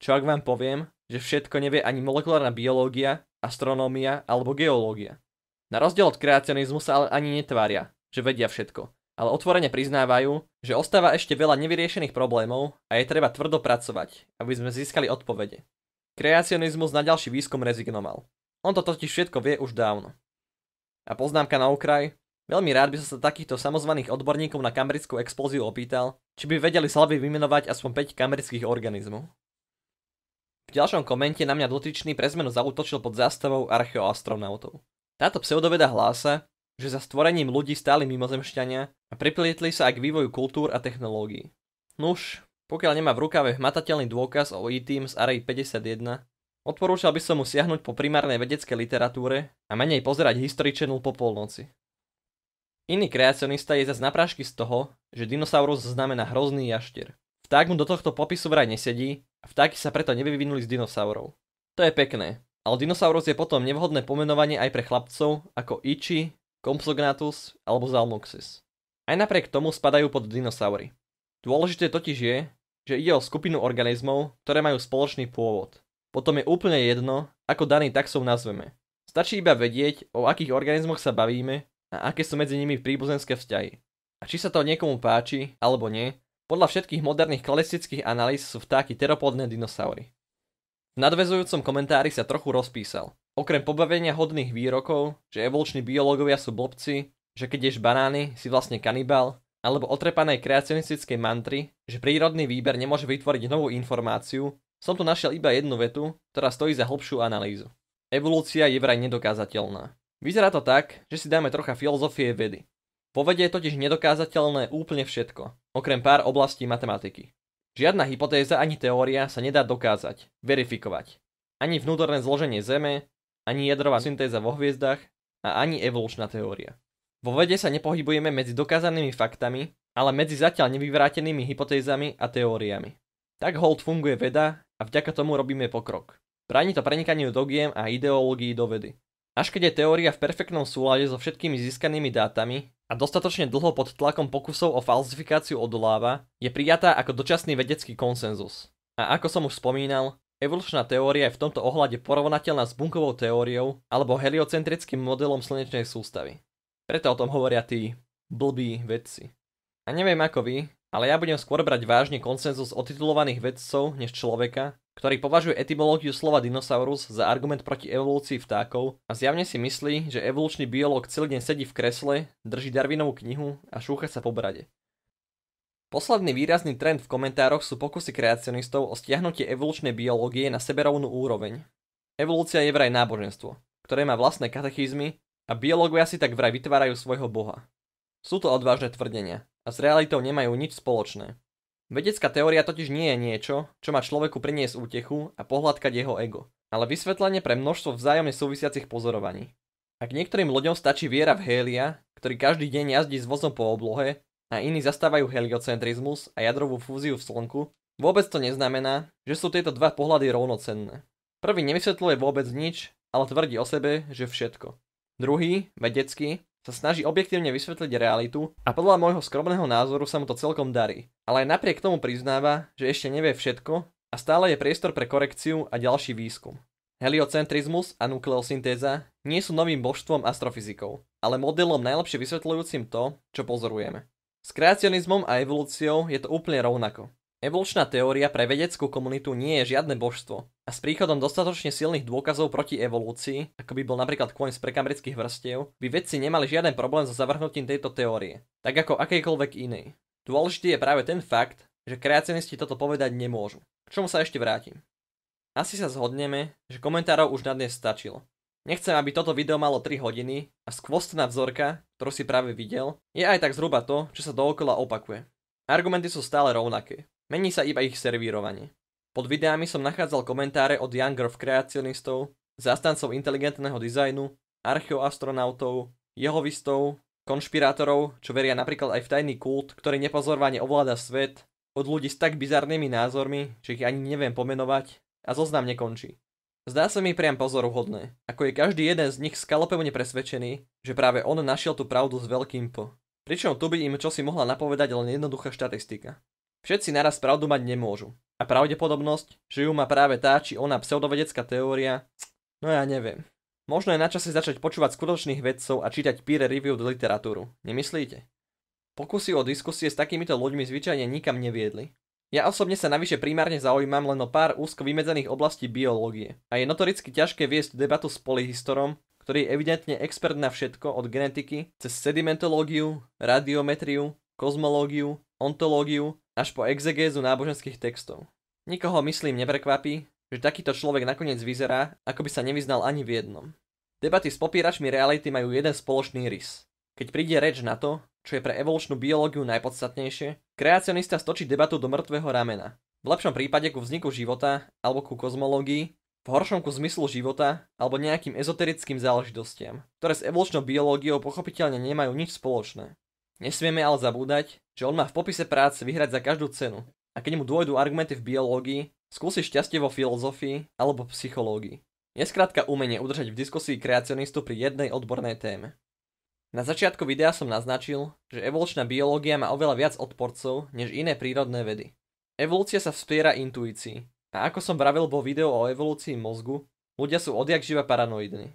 Speaker 1: Čo ak vám poviem, že všetko nevie ani molekulárna biológia, astronómia alebo geológia? Na rozdiel od kreacionizmu sa ale ani netvária, že vedia všetko, ale otvorene priznávajú, že ostáva ešte veľa nevyriešených problémov a je treba tvrdo pracovať, aby sme získali odpovede. Kreacionizmus na ďalší výskum rezignoval. On to totiž všetko vie už dávno. A poznámka na okraj, Veľmi rád by som sa takýchto samozvaných odborníkov na kamerickú explóziu opýtal, či by vedeli slabý vymenovať aspoň 5 kamerických organizmov. V ďalšom komente na mňa dotyčný pre zmenu zautočil pod zástavou archeoastronautov. Táto pseudoveda hlása, že za stvorením ľudí stáli mimozemšťania a priplietli sa aj k vývoju kultúr a technológií. Nuž, pokiaľ nemá v rukave hmatateľný dôkaz o E-Team z Array 51, odporúčal by som mu siahnuť po primárnej vedeckej literatúre a menej pozerať History Channel po polnoci. Iný kreacionista je zase na prášky z toho, že dinosaurus znamená hrozný jaštier. Vták mu do tohto popisu vraj nesedí a vtáky sa preto nevyvinuli z dinosaurov. To je pekné, ale dinosaurus je potom nevhodné pomenovanie aj pre chlapcov ako Ichi, Compsognathus alebo Zalmoxis. Aj napriek tomu spadajú pod dinosaury. Dôležité totiž je, že ide o skupinu organizmov, ktoré majú spoločný pôvod. Potom je úplne jedno, ako daný taxov nazveme. Stačí iba vedieť, o akých organizmoch sa bavíme a aké sú medzi nimi príbuzenské vzťahy. A či sa to niekomu páči, alebo nie, podľa všetkých moderných klasických analýz sú vtáky teropodné dinosaury. V nadvezujúcom komentári sa trochu rozpísal. Okrem pobavenia hodných výrokov, že evoluční biológovia sú blbci, že keď ješ banány, si vlastne kanibál, alebo otrepanej kreacionistickej mantry, že prírodný výber nemôže vytvoriť novú informáciu, som tu našiel iba jednu vetu, ktorá stojí za hlbšiu analýzu. Evolúcia je vraj nedokázateľná. Vyzerá to tak, že si dáme trocha filozofie vedy. Po vede je totiž nedokázateľné úplne všetko, okrem pár oblastí matematiky. Žiadna hypotéza ani teória sa nedá dokázať, verifikovať. Ani vnútorné zloženie Zeme, ani jadrová syntéza vo hviezdach a ani evolučná teória. Vo vede sa nepohybujeme medzi dokázanými faktami, ale medzi zatiaľ nevyvrátenými hypotézami a teóriami. Tak hold funguje veda a vďaka tomu robíme pokrok. Bráni to prenikaniu dogiem a ideológií do vedy. Až keď je teória v perfektnom súlade so všetkými získanými dátami a dostatočne dlho pod tlakom pokusov o falzifikáciu odoláva, je prijatá ako dočasný vedecký konsenzus. A ako som už spomínal, evolučná teória je v tomto ohľade porovnateľná s bunkovou teóriou alebo heliocentrickým modelom slnečnej sústavy. Preto o tom hovoria tí blbí vedci. A neviem ako vy, ale ja budem skôr brať vážne konsenzus otitulovaných vedcov než človeka, ktorý považuje etymológiu slova dinosaurus za argument proti evolúcii vtákov a zjavne si myslí, že evolučný biológ celý deň sedí v kresle, drží Darwinovú knihu a šúcha sa po brade. Posledný výrazný trend v komentároch sú pokusy kreacionistov o stiahnutie evolučnej biológie na seberovnú úroveň. Evolúcia je vraj náboženstvo, ktoré má vlastné katechizmy a biológovia si tak vraj vytvárajú svojho boha. Sú to odvážne tvrdenia a s realitou nemajú nič spoločné. Vedecká teória totiž nie je niečo, čo má človeku priniesť útechu a pohľadkať jeho ego, ale vysvetlenie pre množstvo vzájomne súvisiacich pozorovaní. Ak niektorým loďom stačí viera v Helia, ktorý každý deň jazdí s vozom po oblohe, a iní zastávajú heliocentrizmus a jadrovú fúziu v Slnku, vôbec to neznamená, že sú tieto dva pohľady rovnocenné. Prvý nevysvetľuje vôbec nič, ale tvrdí o sebe, že všetko. Druhý, vedecký, sa snaží objektívne vysvetliť realitu a podľa môjho skromného názoru sa mu to celkom darí. Ale aj napriek tomu priznáva, že ešte nevie všetko a stále je priestor pre korekciu a ďalší výskum. Heliocentrizmus a nukleosyntéza nie sú novým božstvom astrofyzikov, ale modelom najlepšie vysvetľujúcim to, čo pozorujeme. S kreacionizmom a evolúciou je to úplne rovnako. Evolučná teória pre vedeckú komunitu nie je žiadne božstvo, a s príchodom dostatočne silných dôkazov proti evolúcii, ako by bol napríklad kôň z prekambrických vrstiev, by vedci nemali žiaden problém so zavrhnutím tejto teórie, tak ako akejkoľvek inej. Dôležitý je práve ten fakt, že kreacionisti toto povedať nemôžu. K čomu sa ešte vrátim. Asi sa zhodneme, že komentárov už na dnes stačilo. Nechcem, aby toto video malo 3 hodiny a skvostná vzorka, ktorú si práve videl, je aj tak zhruba to, čo sa dookola opakuje. Argumenty sú stále rovnaké. Mení sa iba ich servírovanie. Pod videami som nachádzal komentáre od Young kreacionistov, zastancov inteligentného dizajnu, archeoastronautov, jehovistov, konšpirátorov, čo veria napríklad aj v tajný kult, ktorý nepozorovane ovláda svet, od ľudí s tak bizarnými názormi, že ich ani neviem pomenovať, a zoznam nekončí. Zdá sa mi priam pozoruhodné, ako je každý jeden z nich skalopevne presvedčený, že práve on našiel tú pravdu s veľkým P. Pričom tu by im čosi mohla napovedať len jednoduchá štatistika. Všetci naraz pravdu mať nemôžu. A pravdepodobnosť, že ju má práve tá či ona pseudovedecká teória, no ja neviem. Možno je na čase začať počúvať skutočných vedcov a čítať peer do literatúru, nemyslíte? Pokusy o diskusie s takýmito ľuďmi zvyčajne nikam neviedli. Ja osobne sa navyše primárne zaujímam len o pár úzko vymedzených oblastí biológie a je notoricky ťažké viesť debatu s polihistorom, ktorý je evidentne expert na všetko od genetiky cez sedimentológiu, radiometriu, kozmológiu, ontológiu až po exegézu náboženských textov. Nikoho myslím neprekvapí, že takýto človek nakoniec vyzerá, ako by sa nevyznal ani v jednom. Debaty s popíračmi reality majú jeden spoločný rys. Keď príde reč na to, čo je pre evolučnú biológiu najpodstatnejšie, kreacionista stočí debatu do mŕtvého ramena. V lepšom prípade ku vzniku života alebo ku kozmológii, v horšom ku zmyslu života alebo nejakým ezoterickým záležitostiam, ktoré s evolučnou biológiou pochopiteľne nemajú nič spoločné. Nesmieme ale zabúdať, že on má v popise prác vyhrať za každú cenu. A keď mu dôjdu argumenty v biológii, skúsi šťastie vo filozofii alebo psychológii. Je skrátka umenie udržať v diskusii kreacionistu pri jednej odbornej téme. Na začiatku videa som naznačil, že evolučná biológia má oveľa viac odporcov než iné prírodné vedy. Evolúcia sa vspiera intuícii. A ako som vravil vo videu o evolúcii mozgu, ľudia sú odjak živa paranoidní.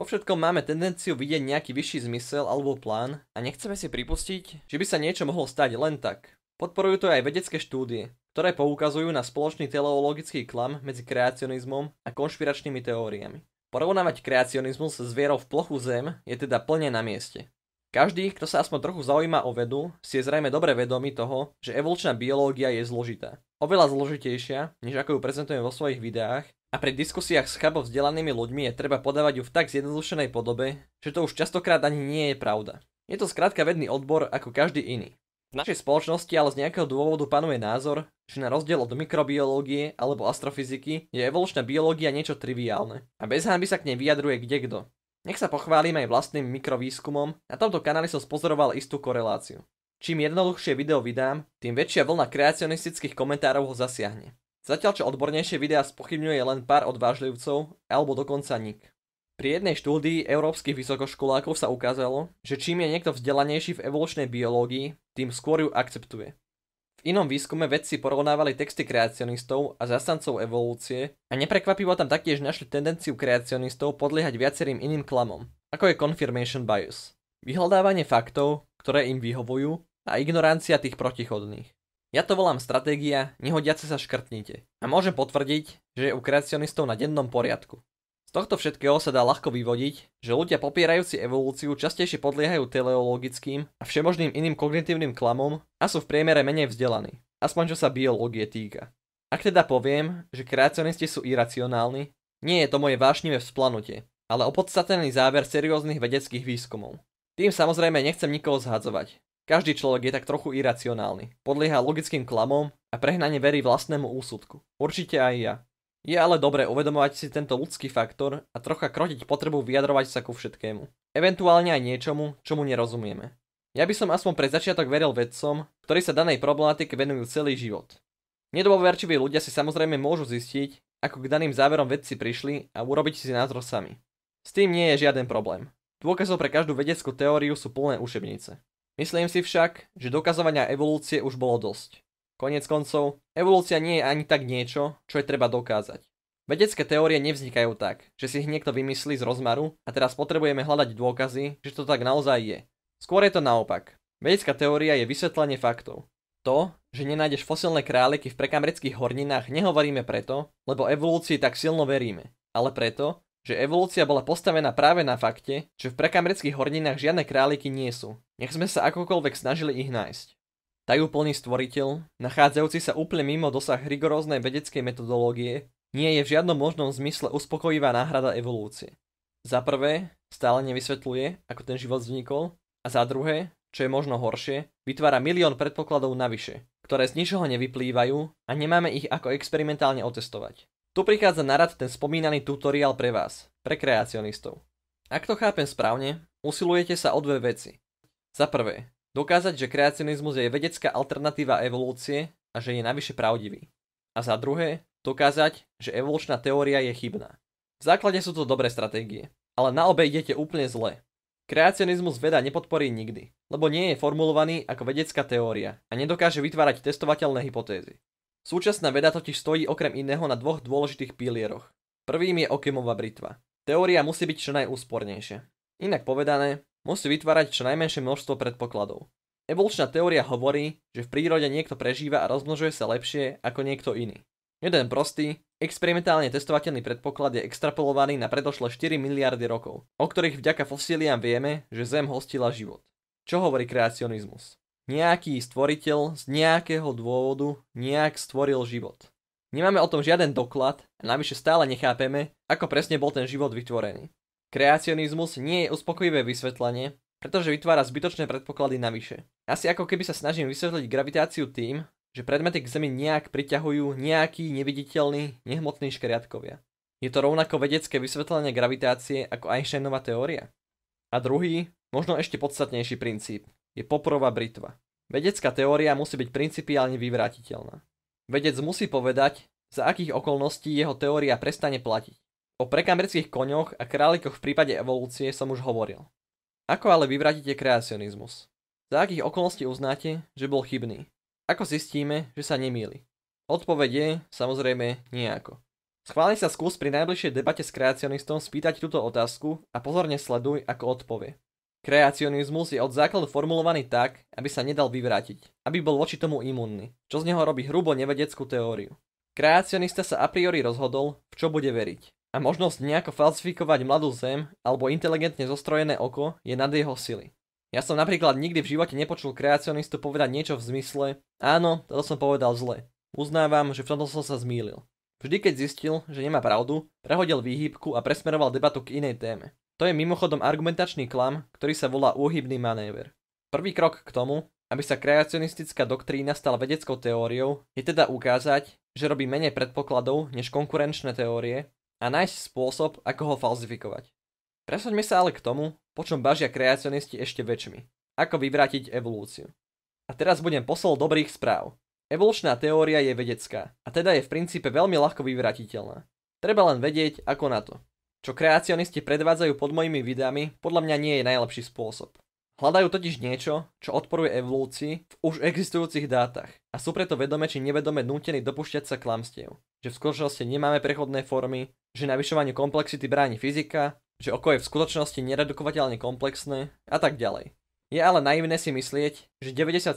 Speaker 1: Vo všetkom máme tendenciu vidieť nejaký vyšší zmysel alebo plán a nechceme si pripustiť, že by sa niečo mohlo stať len tak. Podporujú to aj vedecké štúdie, ktoré poukazujú na spoločný teleologický klam medzi kreacionizmom a konšpiračnými teóriami. Porovnávať kreacionizmus s vierou v plochu zem je teda plne na mieste. Každý, kto sa aspoň trochu zaujíma o vedu, si je zrejme dobre vedomý toho, že evolučná biológia je zložitá. Oveľa zložitejšia, než ako ju prezentujem vo svojich videách a pri diskusiách s chabo vzdelanými ľuďmi je treba podávať ju v tak zjednodušenej podobe, že to už častokrát ani nie je pravda. Je to skrátka vedný odbor ako každý iný. V našej spoločnosti ale z nejakého dôvodu panuje názor, že na rozdiel od mikrobiológie alebo astrofyziky je evolučná biológia niečo triviálne a bez hanby sa k nej vyjadruje kde kto. Nech sa pochválim aj vlastným mikrovýskumom, na tomto kanáli som spozoroval istú koreláciu. Čím jednoduchšie video vydám, tým väčšia vlna kreacionistických komentárov ho zasiahne. Zatiaľ čo odbornejšie videá spochybňuje len pár odvážlivcov, alebo dokonca nik. Pri jednej štúdii európskych vysokoškolákov sa ukázalo, že čím je niekto vzdelanejší v evolučnej biológii, tým skôr ju akceptuje. V inom výskume vedci porovnávali texty kreacionistov a zastancov evolúcie a neprekvapivo tam taktiež našli tendenciu kreacionistov podliehať viacerým iným klamom, ako je confirmation bias. Vyhľadávanie faktov, ktoré im vyhovujú a ignorancia tých protichodných. Ja to volám stratégia, nehodiace sa škrtnite. A môžem potvrdiť, že je u kreacionistov na dennom poriadku. Z tohto všetkého sa dá ľahko vyvodiť, že ľudia popierajúci evolúciu častejšie podliehajú teleologickým a všemožným iným kognitívnym klamom a sú v priemere menej vzdelaní, aspoň čo sa biológie týka. Ak teda poviem, že kreacionisti sú iracionálni, nie je to moje vášnivé vzplanutie, ale opodstatený záver serióznych vedeckých výskumov. Tým samozrejme nechcem nikoho zhadzovať, každý človek je tak trochu iracionálny, podlieha logickým klamom a prehnane verí vlastnému úsudku. Určite aj ja. Je ale dobré uvedomovať si tento ľudský faktor a trocha krotiť potrebu vyjadrovať sa ku všetkému. Eventuálne aj niečomu, čomu nerozumieme. Ja by som aspoň pre začiatok veril vedcom, ktorí sa danej problematike venujú celý život. Nedoboverčiví ľudia si samozrejme môžu zistiť, ako k daným záverom vedci prišli a urobiť si názor sami. S tým nie je žiaden problém. Dôkazov pre každú vedeckú teóriu sú plné učebnice. Myslím si však, že dokazovania evolúcie už bolo dosť. Konec koncov, evolúcia nie je ani tak niečo, čo je treba dokázať. Vedecké teórie nevznikajú tak, že si ich niekto vymyslí z rozmaru a teraz potrebujeme hľadať dôkazy, že to tak naozaj je. Skôr je to naopak. Vedecká teória je vysvetlenie faktov. To, že nenájdeš fosilné králiky v prekamerických horninách nehovoríme preto, lebo evolúcii tak silno veríme, ale preto, že evolúcia bola postavená práve na fakte, že v prekamerických horninách žiadne králiky nie sú. Nech sme sa akokoľvek snažili ich nájsť. Tajúplný stvoriteľ, nachádzajúci sa úplne mimo dosah rigoróznej vedeckej metodológie, nie je v žiadnom možnom zmysle uspokojivá náhrada evolúcie. Za prvé, stále nevysvetľuje, ako ten život vznikol, a za druhé, čo je možno horšie, vytvára milión predpokladov navyše, ktoré z ničoho nevyplývajú a nemáme ich ako experimentálne otestovať. Tu prichádza na rad ten spomínaný tutoriál pre vás, pre kreacionistov. Ak to chápem správne, usilujete sa o dve veci. Za prvé, dokázať, že kreacionizmus je vedecká alternatíva evolúcie a že je navyše pravdivý. A za druhé, dokázať, že evolučná teória je chybná. V základe sú to dobré stratégie, ale na obe idete úplne zle. Kreacionizmus veda nepodporí nikdy, lebo nie je formulovaný ako vedecká teória a nedokáže vytvárať testovateľné hypotézy. Súčasná veda totiž stojí okrem iného na dvoch dôležitých pilieroch. Prvým je Okemová britva. Teória musí byť čo najúspornejšia. Inak povedané, musí vytvárať čo najmenšie množstvo predpokladov. Evolučná teória hovorí, že v prírode niekto prežíva a rozmnožuje sa lepšie ako niekto iný. Jeden prostý, experimentálne testovateľný predpoklad je extrapolovaný na predošle 4 miliardy rokov, o ktorých vďaka fosíliám vieme, že Zem hostila život. Čo hovorí kreacionizmus? nejaký stvoriteľ z nejakého dôvodu nejak stvoril život. Nemáme o tom žiaden doklad a navyše stále nechápeme, ako presne bol ten život vytvorený. Kreacionizmus nie je uspokojivé vysvetlenie, pretože vytvára zbytočné predpoklady navyše. Asi ako keby sa snažím vysvetliť gravitáciu tým, že predmety k Zemi nejak priťahujú nejaký neviditeľný, nehmotný škriatkovia. Je to rovnako vedecké vysvetlenie gravitácie ako Einsteinova teória? A druhý, možno ešte podstatnejší princíp, je poprova britva. Vedecká teória musí byť principiálne vyvrátiteľná. Vedec musí povedať, za akých okolností jeho teória prestane platiť. O prekamerských koňoch a králikoch v prípade evolúcie som už hovoril. Ako ale vyvrátite kreacionizmus? Za akých okolností uznáte, že bol chybný? Ako zistíme, že sa nemýli? Odpoveď je, samozrejme, nejako. Schválne sa skús pri najbližšej debate s kreacionistom spýtať túto otázku a pozorne sleduj, ako odpovie. Kreacionizmus je od základu formulovaný tak, aby sa nedal vyvrátiť, aby bol voči tomu imunný, čo z neho robí hrubo nevedeckú teóriu. Kreacionista sa a priori rozhodol, v čo bude veriť. A možnosť nejako falsifikovať mladú zem alebo inteligentne zostrojené oko je nad jeho sily. Ja som napríklad nikdy v živote nepočul kreacionistu povedať niečo v zmysle áno, toto som povedal zle. Uznávam, že v tomto som sa zmýlil. Vždy keď zistil, že nemá pravdu, prehodil výhybku a presmeroval debatu k inej téme. To je mimochodom argumentačný klam, ktorý sa volá úhybný manéver. Prvý krok k tomu, aby sa kreacionistická doktrína stala vedeckou teóriou, je teda ukázať, že robí menej predpokladov než konkurenčné teórie a nájsť spôsob, ako ho falzifikovať. Presoďme sa ale k tomu, po čom bažia kreacionisti ešte väčšmi. Ako vyvrátiť evolúciu. A teraz budem posol dobrých správ. Evolučná teória je vedecká, a teda je v princípe veľmi ľahko vyvratiteľná. Treba len vedieť, ako na to čo kreacionisti predvádzajú pod mojimi videami, podľa mňa nie je najlepší spôsob. Hľadajú totiž niečo, čo odporuje evolúcii v už existujúcich dátach a sú preto vedome či nevedome nútení dopušťať sa klamstiev, že v skutočnosti nemáme prechodné formy, že navyšovanie komplexity bráni fyzika, že oko je v skutočnosti neredukovateľne komplexné a tak ďalej. Je ale naivné si myslieť, že 97%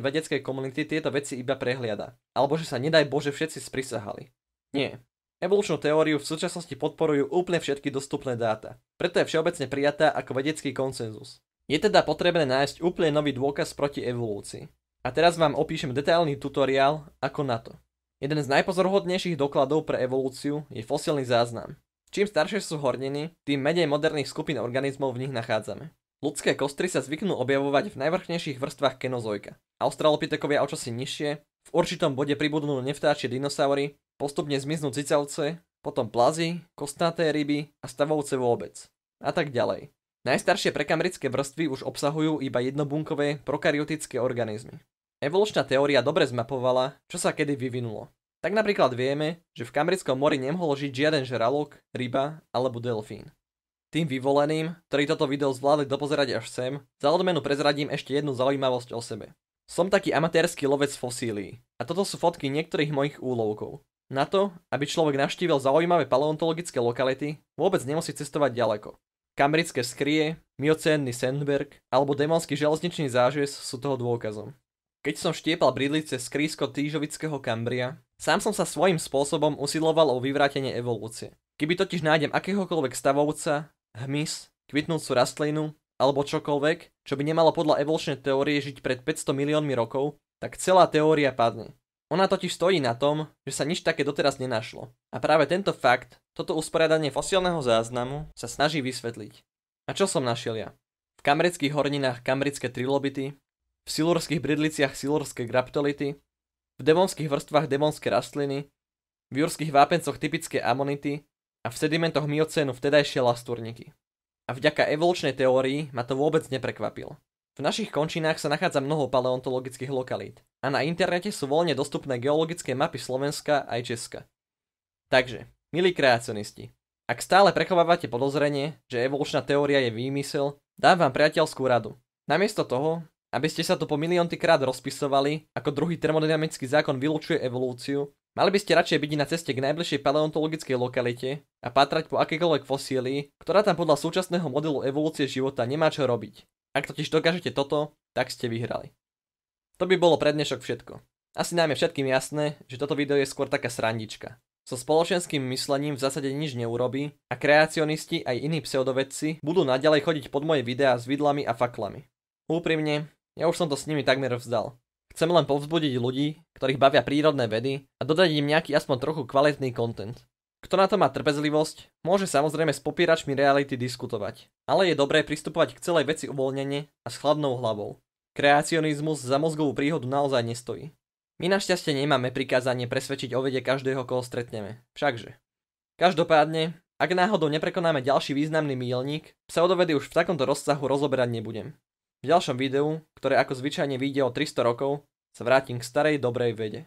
Speaker 1: vedeckej komunity tieto veci iba prehliada, alebo že sa nedaj Bože všetci sprisahali. Nie, Evolučnú teóriu v súčasnosti podporujú úplne všetky dostupné dáta. Preto je všeobecne prijatá ako vedecký konsenzus. Je teda potrebné nájsť úplne nový dôkaz proti evolúcii. A teraz vám opíšem detailný tutoriál ako na to. Jeden z najpozorhodnejších dokladov pre evolúciu je fosilný záznam. Čím staršie sú horniny, tým menej moderných skupín organizmov v nich nachádzame. Ľudské kostry sa zvyknú objavovať v najvrchnejších vrstvách kenozojka. Australopitekovia očosi nižšie, v určitom bode pribudnú nevtáčie dinosaury Postupne zmiznú cicavce, potom plazy, kostnaté ryby a stavovce vôbec. A tak ďalej. Najstaršie prekamerické vrstvy už obsahujú iba jednobunkové prokaryotické organizmy. Evolučná teória dobre zmapovala, čo sa kedy vyvinulo. Tak napríklad vieme, že v kamerickom mori nemohol žiť žiaden žralok, ryba alebo delfín. Tým vyvoleným, ktorí toto video zvládli dopozerať až sem, za odmenu prezradím ešte jednu zaujímavosť o sebe. Som taký amatérsky lovec fosílií a toto sú fotky niektorých mojich úlovkov. Na to, aby človek navštívil zaujímavé paleontologické lokality, vôbec nemusí cestovať ďaleko. Kambrické skrie, miocénny Sandberg alebo demonský železničný zážes sú toho dôkazom. Keď som štiepal bridlice krísko týžovického Kambria, sám som sa svojím spôsobom usiloval o vyvrátenie evolúcie. Keby totiž nájdem akéhokoľvek stavovca, hmyz, kvitnúcu rastlinu alebo čokoľvek, čo by nemalo podľa evolučnej teórie žiť pred 500 miliónmi rokov, tak celá teória padne. Ona totiž stojí na tom, že sa nič také doteraz nenašlo. A práve tento fakt, toto usporiadanie fosílneho záznamu sa snaží vysvetliť. A čo som našiel ja? V kamrických horninách kamrické trilobity, v silurských bridliciach silurské graptolity, v demonských vrstvách demonské rastliny, v jurských vápencoch typické amonity a v sedimentoch miocénu vtedajšie lasturniky. A vďaka evolučnej teórii ma to vôbec neprekvapilo. V našich končinách sa nachádza mnoho paleontologických lokalít a na internete sú voľne dostupné geologické mapy Slovenska aj Česka. Takže, milí kreacionisti, ak stále prechovávate podozrenie, že evolučná teória je výmysel, dám vám priateľskú radu. Namiesto toho, aby ste sa tu po krát rozpisovali, ako druhý termodynamický zákon vylúčuje evolúciu, Mali by ste radšej byť na ceste k najbližšej paleontologickej lokalite a pátrať po akékoľvek fosílii, ktorá tam podľa súčasného modelu evolúcie života nemá čo robiť. Ak totiž dokážete toto, tak ste vyhrali. To by bolo pre dnešok všetko. Asi nám je všetkým jasné, že toto video je skôr taká srandička. So spoločenským myslením v zásade nič neurobi a kreacionisti aj iní pseudovedci budú naďalej chodiť pod moje videá s vidlami a faklami. Úprimne, ja už som to s nimi takmer vzdal. Chcem len povzbudiť ľudí, ktorých bavia prírodné vedy a dodať im nejaký aspoň trochu kvalitný kontent. Kto na to má trpezlivosť, môže samozrejme s popíračmi reality diskutovať, ale je dobré pristupovať k celej veci uvoľnenie a s chladnou hlavou. Kreacionizmus za mozgovú príhodu naozaj nestojí. My našťastie nemáme prikázanie presvedčiť o vede každého, koho stretneme. Všakže. Každopádne, ak náhodou neprekonáme ďalší významný mílnik, pseudovedy už v takomto rozsahu rozoberať nebudem. V ďalšom videu, ktoré ako zvyčajne vyjde o 300 rokov, sa vrátim k starej dobrej vede.